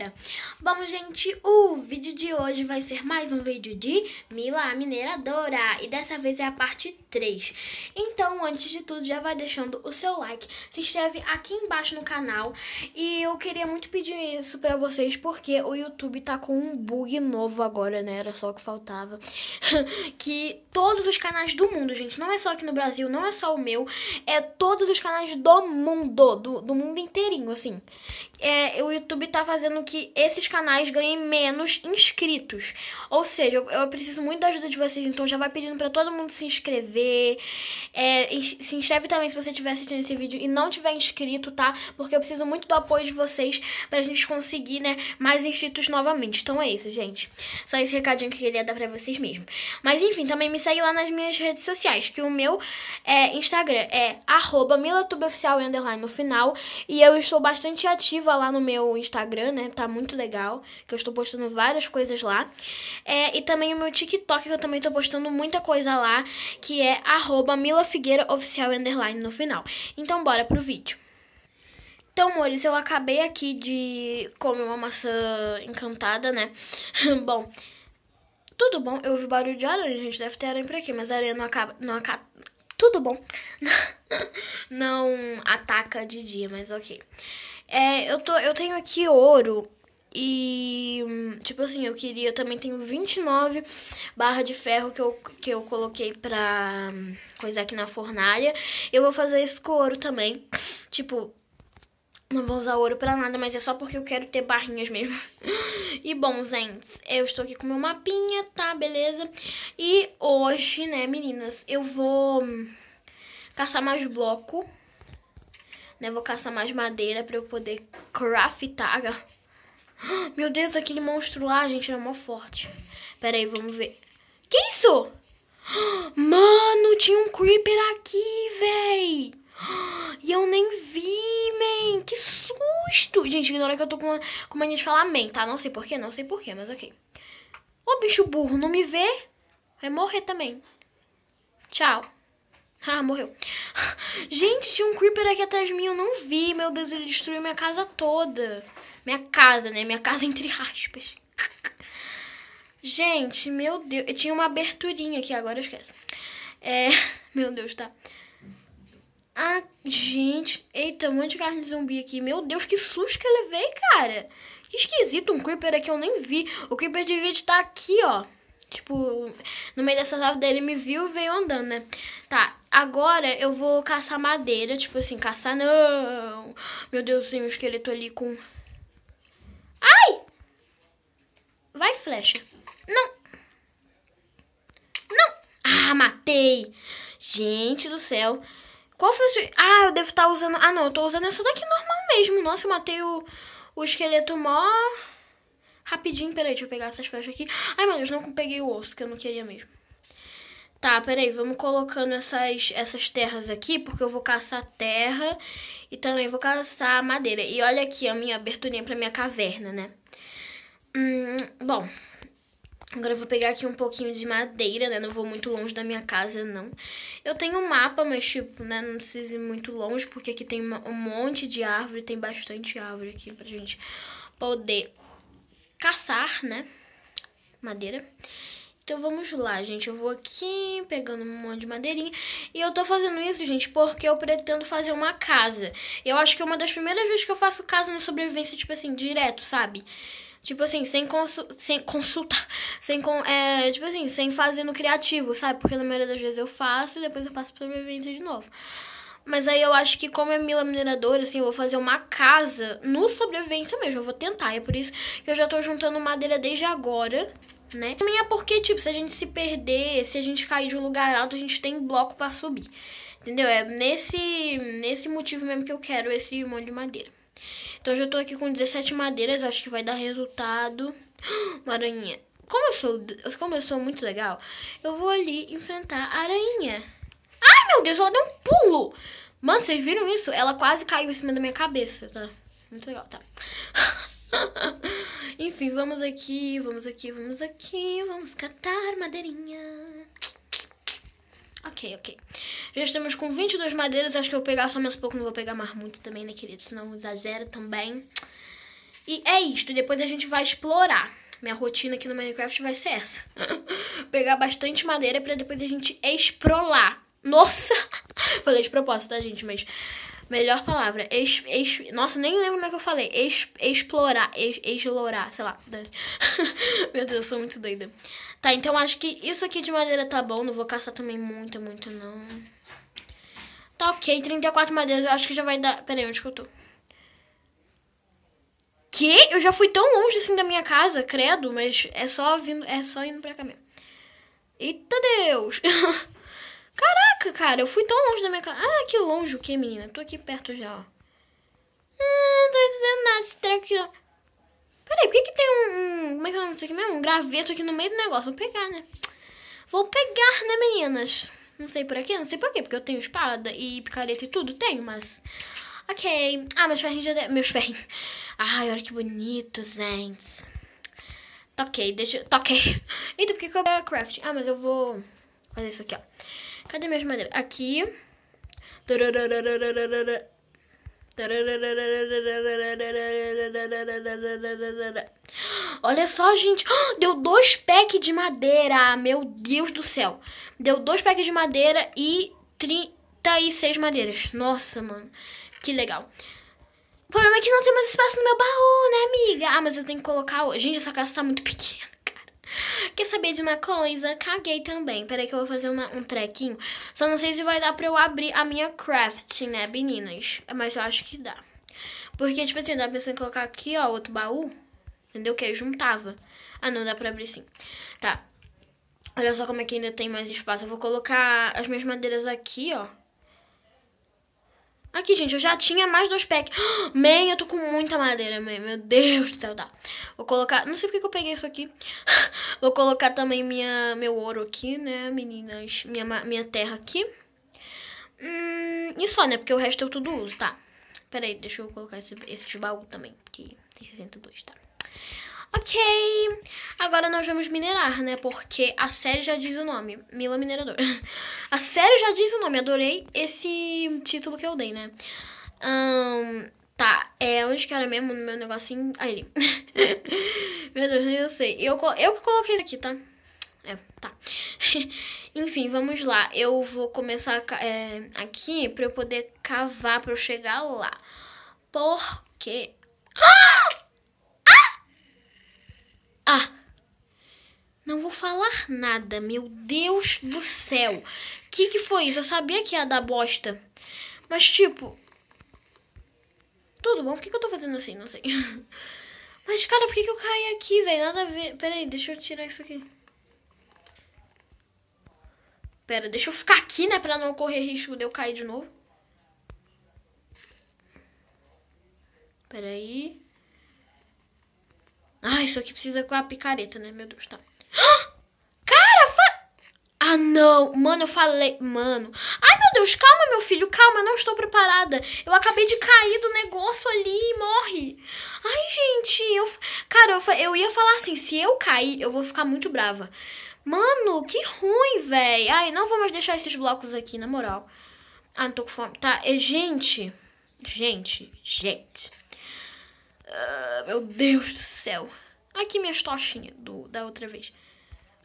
better Bom, gente, o vídeo de hoje vai ser mais um vídeo de Mila a Mineradora. E dessa vez é a parte 3. Então, antes de tudo, já vai deixando o seu like. Se inscreve aqui embaixo no canal. E eu queria muito pedir isso pra vocês, porque o YouTube tá com um bug novo agora, né? Era só o que faltava. que todos os canais do mundo, gente, não é só aqui no Brasil, não é só o meu. É todos os canais do mundo, do, do mundo inteirinho, assim. É, o YouTube tá fazendo que esses canais ganhem menos inscritos. Ou seja, eu, eu preciso muito da ajuda de vocês, então já vai pedindo para todo mundo se inscrever. É, se inscreve também se você estiver assistindo esse vídeo e não tiver inscrito, tá? Porque eu preciso muito do apoio de vocês pra gente conseguir, né, mais inscritos novamente. Então é isso, gente. Só esse recadinho que eu queria dar pra vocês mesmo. Mas enfim, também me segue lá nas minhas redes sociais, que o meu é, Instagram é arroba milatubeoficial no final. E eu estou bastante ativa lá no meu Instagram, né? Tá muito legal legal, que eu estou postando várias coisas lá. É, e também o meu TikTok, que eu também estou postando muita coisa lá, que é arroba milafigueiraoficial underline no final. Então bora pro vídeo. Então, amores, eu acabei aqui de comer uma maçã encantada, né? bom, tudo bom. Eu ouvi barulho de aranha, gente. Deve ter aranha por aqui, mas a aranha não acaba. Não acaba tudo bom. não ataca de dia, mas ok. É, eu, tô, eu tenho aqui ouro e, hum, tipo assim, eu queria. Eu também tenho 29 barra de ferro que eu, que eu coloquei pra hum, coisar aqui na fornalha. Eu vou fazer isso com ouro também. Tipo, não vou usar ouro pra nada, mas é só porque eu quero ter barrinhas mesmo. E bom, gente, eu estou aqui com meu mapinha, tá? Beleza? E hoje, né, meninas, eu vou hum, caçar mais bloco. Né, vou caçar mais madeira pra eu poder craftar Meu Deus, aquele monstro lá, gente, era mó forte. Pera aí, vamos ver. Que isso? Mano, tinha um creeper aqui, véi. E eu nem vi, man. Que susto. Gente, ignora que eu tô com, com mania de falar man, tá? Não sei porquê, não sei porquê, mas ok. Ô, bicho burro, não me vê? Vai morrer também. Tchau. Ah, morreu. Gente, tinha um creeper aqui atrás de mim, eu não vi. Meu Deus, ele destruiu minha casa toda. Minha casa, né? Minha casa entre aspas. Gente, meu Deus. Eu tinha uma aberturinha aqui, agora eu esqueço. É. Meu Deus, tá. Ah, gente. Eita, um monte de carne de zumbi aqui. Meu Deus, que susto que eu levei, cara. Que esquisito um creeper aqui, eu nem vi. O creeper devia estar tá aqui, ó. Tipo, no meio dessa árvore dele me viu e veio andando, né? Tá, agora eu vou caçar madeira. Tipo assim, caçar não. Meu Deus, tem um esqueleto ali com Ai! Vai, flecha. Não. Não. Ah, matei. Gente do céu. Qual foi o... Ah, eu devo estar tá usando... Ah, não. Eu tô usando essa daqui normal mesmo. Nossa, eu matei o, o esqueleto mó... Rapidinho. Peraí, deixa eu pegar essas flechas aqui. Ai, meu Deus, não peguei o osso, porque eu não queria mesmo. Tá, peraí, vamos colocando essas, essas terras aqui, porque eu vou caçar terra e também vou caçar madeira. E olha aqui a minha aberturinha pra minha caverna, né? Hum, bom, agora eu vou pegar aqui um pouquinho de madeira, né? Não vou muito longe da minha casa, não. Eu tenho um mapa, mas tipo, né? Não precisa ir muito longe, porque aqui tem uma, um monte de árvore, tem bastante árvore aqui pra gente poder caçar, né? Madeira. Então vamos lá, gente. Eu vou aqui pegando um monte de madeirinha. E eu tô fazendo isso, gente, porque eu pretendo fazer uma casa. Eu acho que é uma das primeiras vezes que eu faço casa no sobrevivência, tipo assim, direto, sabe? Tipo assim, sem, consu sem consultar. Sem con é, tipo assim, sem fazer no criativo, sabe? Porque na maioria das vezes eu faço e depois eu faço pra sobrevivência de novo. Mas aí eu acho que como é Mila Mineradora, assim, eu vou fazer uma casa no sobrevivência mesmo. Eu vou tentar. É por isso que eu já tô juntando madeira desde agora, né? Também é porque, tipo, se a gente se perder, se a gente cair de um lugar alto, a gente tem bloco para subir. Entendeu? É nesse, nesse motivo mesmo que eu quero esse monte de madeira. Então já tô aqui com 17 madeiras, eu acho que vai dar resultado. Uma aranha. Como eu sou, como eu sou muito legal, eu vou ali enfrentar a aranha. Ai, meu Deus, ela deu um pulo. Mano, vocês viram isso? Ela quase caiu em cima da minha cabeça, tá? Muito legal, tá? Enfim, vamos aqui, vamos aqui, vamos aqui. Vamos catar madeirinha. Ok, ok. Já estamos com 22 madeiras. Acho que eu vou pegar só mais pouco. Não vou pegar mais muito também, né, querido? Senão exagera também. E é isto. Depois a gente vai explorar. Minha rotina aqui no Minecraft vai ser essa. pegar bastante madeira para depois a gente explorar. Nossa! falei de propósito, tá, gente? Mas. Melhor palavra. Ex, ex, nossa, nem lembro como é que eu falei. Ex, explorar. Ex, explorar, sei lá. Meu Deus, eu sou muito doida. Tá, então acho que isso aqui de madeira tá bom. Não vou caçar também muito, muito não. Tá ok, 34 madeiras. Eu acho que já vai dar. Pera aí, onde que eu tô? Que? Eu já fui tão longe assim da minha casa, credo, mas é só vindo, é só indo pra cá mesmo. Eita Deus! Caraca, cara, eu fui tão longe da minha casa. Ah, que longe o que, menina? Tô aqui perto já, ó. Ah, tô entendendo nada. Será que. Peraí, por que, que tem um, um. Como é que é o nome disso aqui mesmo? Um graveto aqui no meio do negócio. Vou pegar, né? Vou pegar, né, meninas? Não sei por aqui, não sei por quê, porque eu tenho espada e picareta e tudo, tenho, mas. Ok. Ah, meus ferrinhos já. De... Meus ferrinhos. Ai, olha que bonito, gente. Toquei, deixa. Toquei. Eita, por que, que eu craft? Ah, mas eu vou fazer isso aqui, ó. Cadê minhas madeiras? Aqui. Olha só, gente. Deu dois packs de madeira. Meu Deus do céu. Deu dois packs de madeira e 36 madeiras. Nossa, mano. Que legal. O problema é que não tem mais espaço no meu baú, né, amiga? Ah, mas eu tenho que colocar... Gente, essa casa tá muito pequena. Quer saber de uma coisa? Caguei também. Peraí que eu vou fazer uma, um trequinho. Só não sei se vai dar pra eu abrir a minha crafting, né, meninas? Mas eu acho que dá. Porque, tipo assim, dá tava você em colocar aqui, ó, outro baú. Entendeu? Que aí juntava. Ah, não, dá pra abrir sim. Tá. Olha só como é que ainda tem mais espaço. Eu vou colocar as minhas madeiras aqui, ó. Aqui, gente, eu já tinha mais dois packs. Oh, man, eu tô com muita madeira, man. Meu Deus do céu, dá. Vou colocar... Não sei porque que eu peguei isso aqui. Vou colocar também minha, meu ouro aqui, né, meninas? Minha, minha terra aqui. Hum, e só, né? Porque o resto eu tudo uso, tá? Pera aí, deixa eu colocar esse, esses baús também. Que tem 62, tá? Ok, agora nós vamos minerar, né? Porque a série já diz o nome, Mila Mineradora. A série já diz o nome, adorei esse título que eu dei, né? Um, tá, é onde que era mesmo no meu negocinho? Aí. meu Deus, nem eu sei. Eu, eu que coloquei isso aqui, tá? É, tá. Enfim, vamos lá. Eu vou começar é, aqui pra eu poder cavar pra eu chegar lá. Porque falar nada. Meu Deus do céu. Que que foi isso? Eu sabia que ia dar bosta. Mas tipo, tudo bom? Por que, que eu tô fazendo assim? Não sei. Mas, cara, por que, que eu caí aqui, velho? Nada a ver. Pera aí, deixa eu tirar isso aqui. Pera, deixa eu ficar aqui, né? Pra não correr risco de eu cair de novo. Pera aí. Ah, isso aqui precisa com a picareta, né? Meu Deus, tá. Cara, fa... Ah, não. Mano, eu falei... Mano. Ai, meu Deus, calma, meu filho. Calma, eu não estou preparada. Eu acabei de cair do negócio ali e morre. Ai, gente. Eu... Cara, eu, eu ia falar assim. Se eu cair, eu vou ficar muito brava. Mano, que ruim, véi. Ai, não vamos deixar esses blocos aqui, na moral. Ah, não tô com fome. Tá, é, gente. Gente, gente. Uh, meu Deus do céu. Aqui minhas tochinhas do, da outra vez.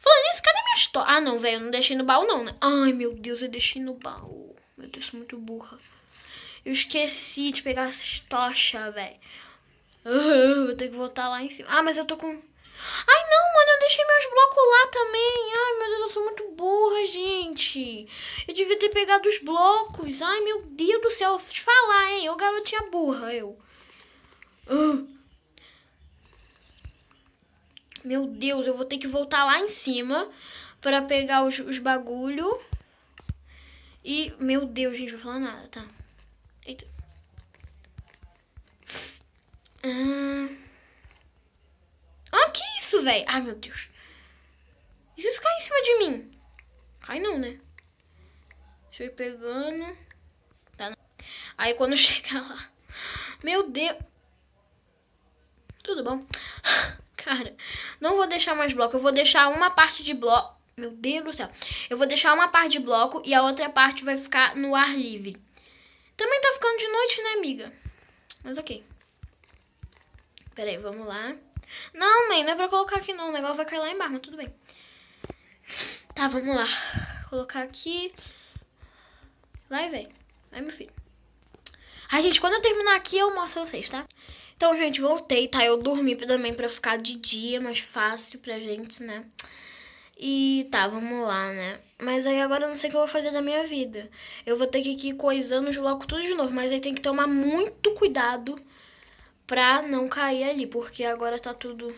Falando nisso, cadê minha história? Ah, não, velho, eu não deixei no baú, não, né? Ai, meu Deus, eu deixei no baú. Meu Deus, sou muito burra. Eu esqueci de pegar as tochas, velho. Uh, vou ter que voltar lá em cima. Ah, mas eu tô com... Ai, não, mano, eu deixei meus blocos lá também. Ai, meu Deus, eu sou muito burra, gente. Eu devia ter pegado os blocos. Ai, meu Deus do céu, eu te falar, hein. Eu garotinha burra, eu. Uh. Meu Deus, eu vou ter que voltar lá em cima para pegar os, os bagulho. E, meu Deus, gente, não vou falar nada, tá? Eita. Ah, ah que isso, velho? Ai, meu Deus. Isso se cai em cima de mim? Cai não, né? Deixa eu ir pegando. Tá. Aí quando chegar lá. Meu Deus. Tudo bom cara. Não vou deixar mais bloco. Eu vou deixar uma parte de bloco. Meu Deus do céu. Eu vou deixar uma parte de bloco e a outra parte vai ficar no ar livre. Também tá ficando de noite, né, amiga? Mas ok. Peraí, vamos lá. Não, mãe, não é pra colocar aqui não. O negócio vai cair lá embaixo, mas tudo bem. Tá, vamos lá. Colocar aqui. Vai, velho. Vai, meu filho. Ai, gente, quando eu terminar aqui, eu mostro pra vocês, tá? Então, gente, voltei, tá? Eu dormi também pra ficar de dia, mais fácil pra gente, né? E tá, vamos lá, né? Mas aí agora eu não sei o que eu vou fazer da minha vida. Eu vou ter que ir coisando o tudo de novo, mas aí tem que tomar muito cuidado pra não cair ali, porque agora tá tudo.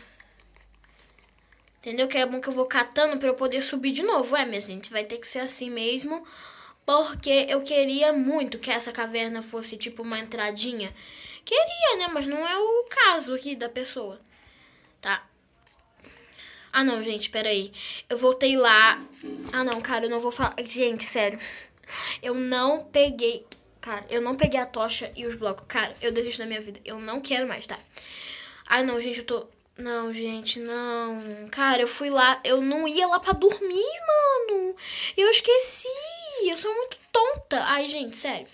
Entendeu? Que é bom que eu vou catando pra eu poder subir de novo. É, minha gente, vai ter que ser assim mesmo. Porque eu queria muito que essa caverna fosse tipo uma entradinha Queria, né? Mas não é o caso aqui da pessoa. Tá. Ah, não, gente, peraí. Eu voltei lá. Ah, não, cara, eu não vou falar. Gente, sério. Eu não peguei. Cara, eu não peguei a tocha e os blocos. Cara, eu desisto da minha vida. Eu não quero mais, tá? Ah, não, gente, eu tô. Não, gente, não. Cara, eu fui lá. Eu não ia lá pra dormir, mano. Eu esqueci eu sou muito tonta. Ai, gente, sério.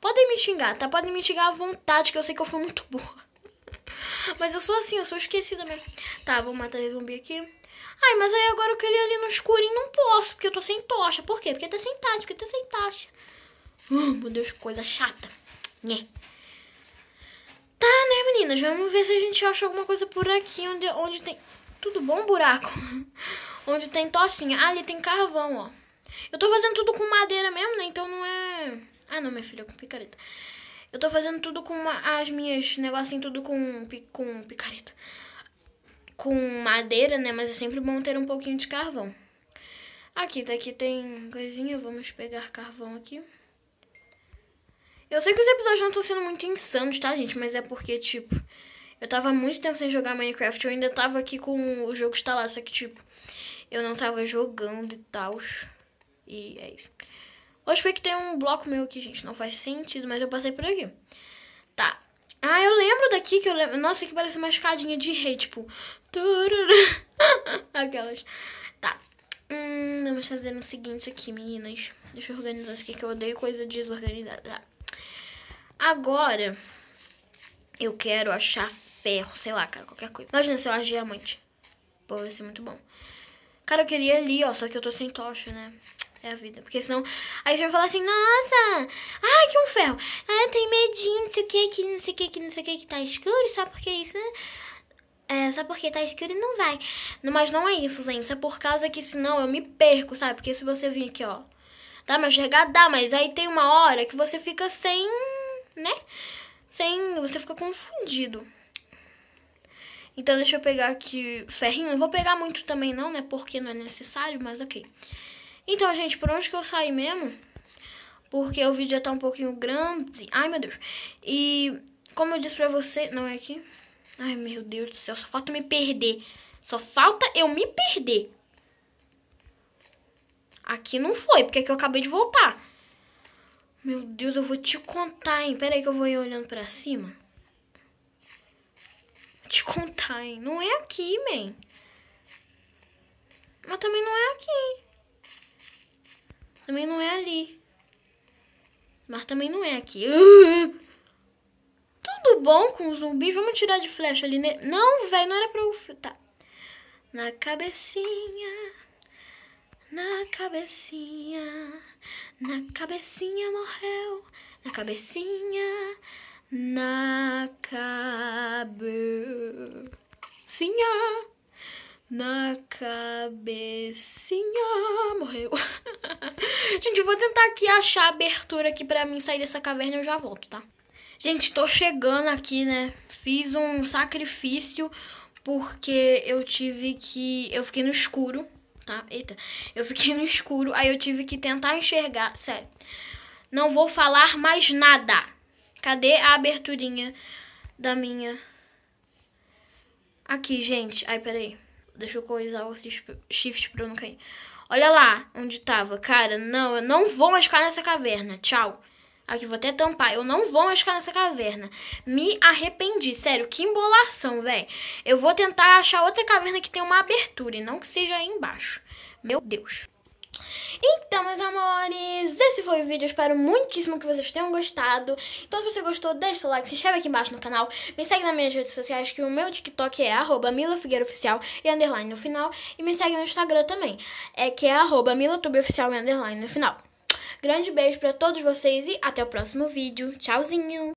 Podem me xingar, tá? Podem me xingar à vontade, que eu sei que eu fui muito boa. mas eu sou assim, eu sou esquecida mesmo. Tá, vou matar esse zumbi aqui. Ai, mas aí agora eu queria ir ali no escurinho. Não posso, porque eu tô sem tocha. Por quê? Porque tá sem taxa, porque tá sem tocha Uh, meu Deus, coisa chata. Nhé. Tá, né, meninas? Vamos ver se a gente acha alguma coisa por aqui onde, onde tem... Tudo bom, buraco? onde tem toxinha. Ah, ali tem carvão, ó. Eu tô fazendo tudo com madeira mesmo, né? Então não é. Ah, não, minha filha, é com picareta. Eu tô fazendo tudo com uma... as minhas negocinho tudo com, com picareta. Com madeira, né? Mas é sempre bom ter um pouquinho de carvão. Aqui, daqui tem coisinha. Vamos pegar carvão aqui. Eu sei que os episódios não estão sendo muito insanos, tá, gente? Mas é porque, tipo, eu tava muito tempo sem jogar Minecraft. Eu ainda tava aqui com o jogo instalado, só que, tipo, eu não tava jogando e tal. E é isso. Hoje foi que tem um bloco meu aqui, gente. Não faz sentido, mas eu passei por aqui. Tá. Ah, eu lembro daqui que eu lembro. Nossa, que parece uma escadinha de rei, tipo. Aquelas. Tá. Hum, vamos fazer o um seguinte aqui, meninas. Deixa eu organizar isso aqui que eu odeio coisa desorganizada. Tá. Agora. Eu quero achar ferro, sei lá, cara, qualquer coisa. Imagina se eu achar diamante. Pô, vai ser muito bom. Cara, eu queria ali, ó, só que eu tô sem tocha, né? É a vida. Porque senão. Aí você vai falar assim, nossa! Ai, que um ferro! Ah, eu tenho medinho, não sei o que, que não sei o que, que não sei o que, que tá escuro, só porque isso. Né? É, só porque tá escuro e não vai. Mas não é isso, gente. Isso é por causa que senão eu me perco, sabe? Porque se você vir aqui, ó. Dá pra enxergar? Dá, mas aí tem uma hora que você fica sem. né? Sem. Você fica confundido. Então deixa eu pegar aqui ferrinho. Não vou pegar muito também não, né? Porque não é necessário, mas ok. Então, gente, por onde que eu saí mesmo? Porque o vídeo já tá um pouquinho grande. Ai, meu Deus. E como eu disse pra você... Não é aqui? Ai, meu Deus do céu. Só falta me perder. Só falta eu me perder. Aqui não foi, porque aqui eu acabei de voltar. Meu Deus, eu vou te contar, hein. Pera aí que eu vou ir olhando pra cima. Vou te contar, hein. Não é aqui, man. Mas também não é aqui, hein. Também não é ali. Mas também não é aqui. Tudo bom com os zumbis? Vamos tirar de flecha ali. Ne... Né? Não, velho, não era pra eu. Tá. Na cabecinha. Na cabecinha. Na cabecinha morreu. Na cabecinha. Na cabecinha na cabecinha. Morreu. Gente, eu vou tentar aqui achar a abertura aqui pra mim sair dessa caverna e eu já volto, tá? Gente, tô chegando aqui, né? Fiz um sacrifício porque eu tive que. Eu fiquei no escuro, tá? Eita. Eu fiquei no escuro, aí eu tive que tentar enxergar. Sério. Não vou falar mais nada. Cadê a aberturinha da minha? Aqui, gente. Ai, peraí. Deixa eu coisar o shift pra eu não cair. Olha lá onde tava. Cara, não, eu não vou mais ficar nessa caverna. Tchau. Aqui, vou até tampar. Eu não vou mais ficar nessa caverna. Me arrependi. Sério, que embolação, velho. Eu vou tentar achar outra caverna que tem uma abertura e não que seja aí embaixo. Meu Deus. Então, meus amores, esse foi o vídeo. espero muitíssimo que vocês tenham gostado. Então, se você gostou, deixa seu like, se inscreve aqui embaixo no canal. Me segue nas minhas redes sociais, que o meu TikTok é arroba Oficial e underline no final. E me segue no Instagram também, é que é arroba Oficial e underline no final. Grande beijo para todos vocês e até o próximo vídeo. Tchauzinho!